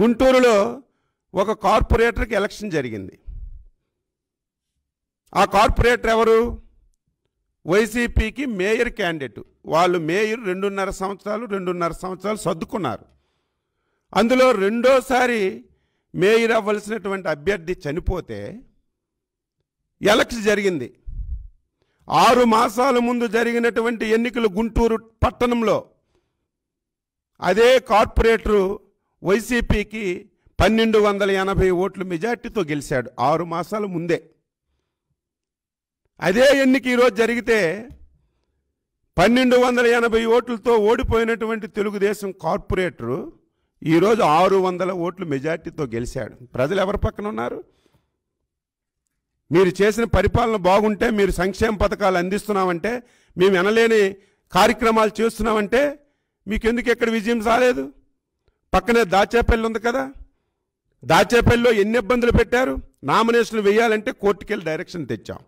గుంటూరులో ఒక కార్పొరేటర్కి ఎలక్షన్ జరిగింది ఆ కార్పొరేటర్ ఎవరు వైసీపీకి మేయర్ క్యాండిడేట్ వాళ్ళు మేయర్ రెండున్నర సంవత్సరాలు రెండున్నర సంవత్సరాలు సర్దుకున్నారు అందులో రెండోసారి మేయర్ అవ్వాల్సినటువంటి అభ్యర్థి చనిపోతే ఎలక్షన్ జరిగింది ఆరు మాసాల ముందు జరిగినటువంటి ఎన్నికలు గుంటూరు పట్టణంలో అదే కార్పొరేటరు వైసీపీకి పన్నెండు వందల ఎనభై ఓట్లు మెజార్టీతో గెలిచాడు ఆరు మాసాల ముందే అదే ఎన్నిక ఈరోజు జరిగితే పన్నెండు వందల ఎనభై ఓట్లతో ఓడిపోయినటువంటి తెలుగుదేశం కార్పొరేటరు ఈరోజు ఆరు వందల ఓట్లు మెజార్టీతో గెలిచాడు ప్రజలు ఎవరి పక్కన ఉన్నారు మీరు చేసిన పరిపాలన బాగుంటే మీరు సంక్షేమ పథకాలు అందిస్తున్నామంటే మేము వినలేని కార్యక్రమాలు చేస్తున్నామంటే మీకెందుకు ఎక్కడ విజయం సాలేదు పక్కనే దాచేపల్లి ఉంది కదా దాచేపల్లిలో ఎన్ని ఇబ్బందులు పెట్టారు నామినేషన్లు వేయాలంటే కోర్టుకెళ్ళి డైరెక్షన్ తెచ్చాం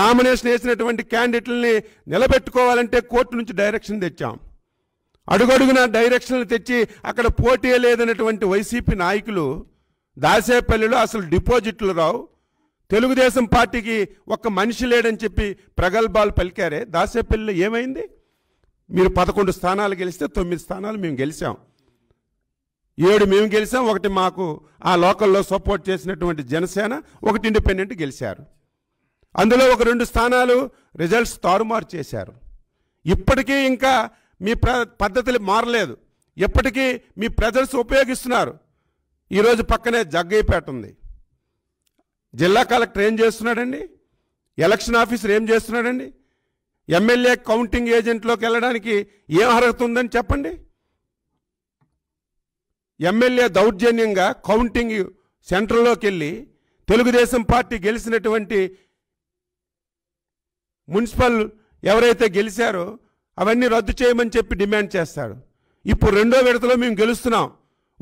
నామినేషన్ వేసినటువంటి క్యాండిడేట్లని నిలబెట్టుకోవాలంటే కోర్టు నుంచి డైరెక్షన్ తెచ్చాం అడుగడుగున డైరెక్షన్లు తెచ్చి అక్కడ పోటీ లేదన్నటువంటి వైసీపీ నాయకులు దాసేపల్లిలో అసలు డిపాజిట్లు రావు తెలుగుదేశం పార్టీకి ఒక్క మనిషి లేడని చెప్పి ప్రగల్భాలు పలికారే దాసేపల్లిలో ఏమైంది మీరు పదకొండు స్థానాలు గెలిస్తే తొమ్మిది స్థానాలు మేము గెలిచాం ఏడు మేము గెలిచాం ఒకటి మాకు ఆ లోకల్లో సపోర్ట్ చేసినటువంటి జనసేన ఒకటి ఇండిపెండెంట్ గెలిచారు అందులో ఒక రెండు స్థానాలు రిజల్ట్స్ తారుమారు చేశారు ఇప్పటికీ ఇంకా మీ ప్ర పద్ధతులు మారలేదు ఇప్పటికీ మీ ప్రజల్స్ ఉపయోగిస్తున్నారు ఈరోజు పక్కనే జగ్గైపేట ఉంది జిల్లా కలెక్టర్ ఏం చేస్తున్నాడండి ఎలక్షన్ ఆఫీసర్ ఏం చేస్తున్నాడండి ఎమ్మెల్యే కౌంటింగ్ ఏజెంట్లోకి వెళ్ళడానికి ఏం అర్హత ఉందని చెప్పండి ఎమ్మెల్యే దౌర్జన్యంగా కౌంటింగ్ సెంటర్లోకి వెళ్ళి తెలుగుదేశం పార్టీ గెలిచినటువంటి మున్సిపల్ ఎవరైతే గెలిచారో అవన్నీ రద్దు చేయమని చెప్పి డిమాండ్ చేస్తాడు ఇప్పుడు రెండో విడతలో మేము గెలుస్తున్నాం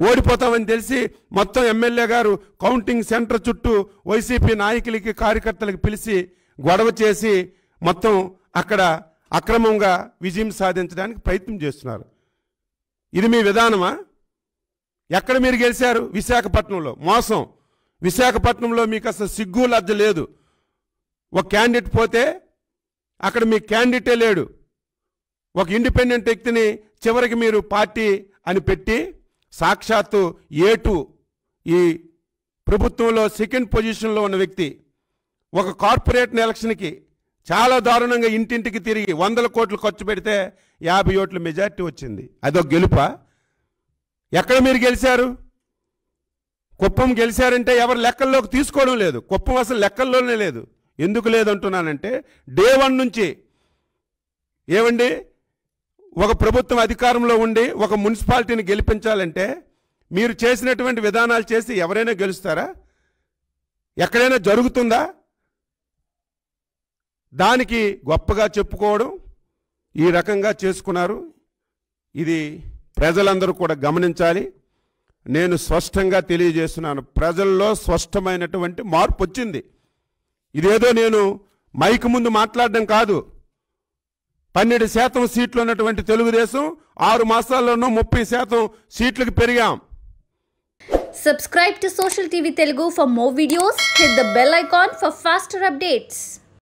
ఓడిపోతామని తెలిసి మొత్తం ఎమ్మెల్యే గారు కౌంటింగ్ సెంటర్ చుట్టూ వైసీపీ నాయకులకి కార్యకర్తలకు పిలిచి గొడవ చేసి మొత్తం అక్కడ అక్రమంగా విజయం సాధించడానికి ప్రయత్నం చేస్తున్నారు ఇది మీ విధానమా ఎక్కడ మీరు గెలిచారు విశాఖపట్నంలో మోసం విశాఖపట్నంలో మీకు అసలు సిగ్గు లజ్జ లేదు ఒక క్యాండిడేట్ పోతే అక్కడ మీ క్యాండిడేటే లేడు ఒక ఇండిపెండెంట్ వ్యక్తిని చివరికి మీరు పార్టీ అని పెట్టి సాక్షాత్తు ఏ ఈ ప్రభుత్వంలో సెకండ్ పొజిషన్లో ఉన్న వ్యక్తి ఒక కార్పొరేట్ ఎలక్షన్కి చాలా దారుణంగా ఇంటింటికి తిరిగి వందల కోట్లు ఖర్చు పెడితే యాభై ఓట్ల మెజార్టీ వచ్చింది అదొక గెలుప ఎక్కడ మీరు గెలిచారు కుప్పం గెలిచారంటే ఎవరు లెక్కల్లోకి తీసుకోవడం లేదు కుప్పం అసలు లెక్కల్లోనే లేదు ఎందుకు లేదంటున్నానంటే డే వన్ నుంచి ఏమండి ఒక ప్రభుత్వం అధికారంలో ఉండి ఒక మున్సిపాలిటీని గెలిపించాలంటే మీరు చేసినటువంటి విధానాలు చేసి ఎవరైనా గెలుస్తారా ఎక్కడైనా జరుగుతుందా దానికి గొప్పగా చెప్పుకోవడం ఈ రకంగా చేసుకున్నారు ఇది ప్రజలందరూ కూడా గమనించాలి నేను స్పష్టంగా తెలియజేస్తున్నాను ప్రజల్లో స్పష్టమైనటువంటి మార్పు వచ్చింది ఇదేదో నేను మైక్ ముందు మాట్లాడడం కాదు పన్నెండు శాతం సీట్లు ఉన్నటువంటి తెలుగుదేశం ఆరు మాసాల్లోనూ ముప్పై శాతం సీట్లకు పెరిగాం subscribe to social TV Telugu for more videos hit the bell icon for faster updates